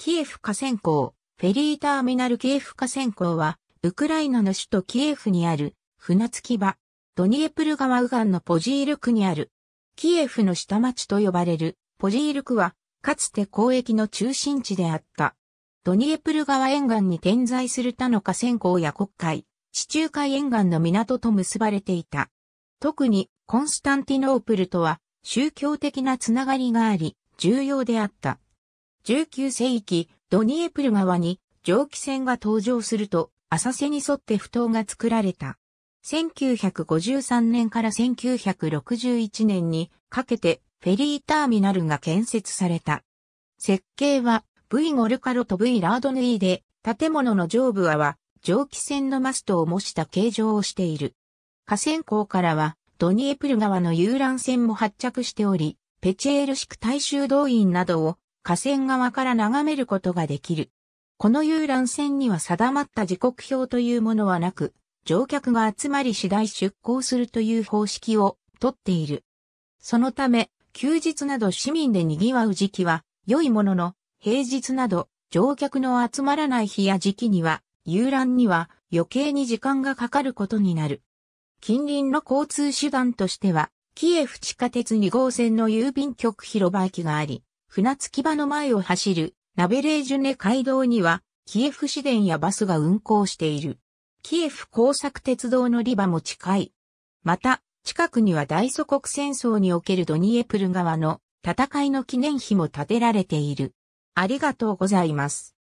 キエフ河川港、フェリーターミナルキエフ河川港は、ウクライナの首都キエフにある船着き場、ドニエプル川右岸のポジール区にある、キエフの下町と呼ばれるポジール区は、かつて交易の中心地であった。ドニエプル川沿岸に点在する他の河川港や国海、地中海沿岸の港と結ばれていた。特にコンスタンティノープルとは宗教的なつながりがあり、重要であった。19世紀、ドニエプル川に蒸気船が登場すると、浅瀬に沿って埠頭が作られた。1953年から1961年にかけてフェリーターミナルが建設された。設計は V ゴルカロと V ラードヌイで、建物の上部は蒸気船のマストを模した形状をしている。河川港からはドニエプル川の遊覧船も発着しており、ペチェール式大衆動員などを河川側から眺めることができる。この遊覧船には定まった時刻表というものはなく、乗客が集まり次第出港するという方式をとっている。そのため、休日など市民で賑わう時期は良いものの、平日など乗客の集まらない日や時期には、遊覧には余計に時間がかかることになる。近隣の交通手段としては、キエフ地下鉄2号線の郵便局広場駅があり、船着き場の前を走るナベレージュネ街道には、キエフ市電やバスが運行している。キエフ工作鉄道のリバも近い。また、近くには大祖国戦争におけるドニエプル川の戦いの記念碑も建てられている。ありがとうございます。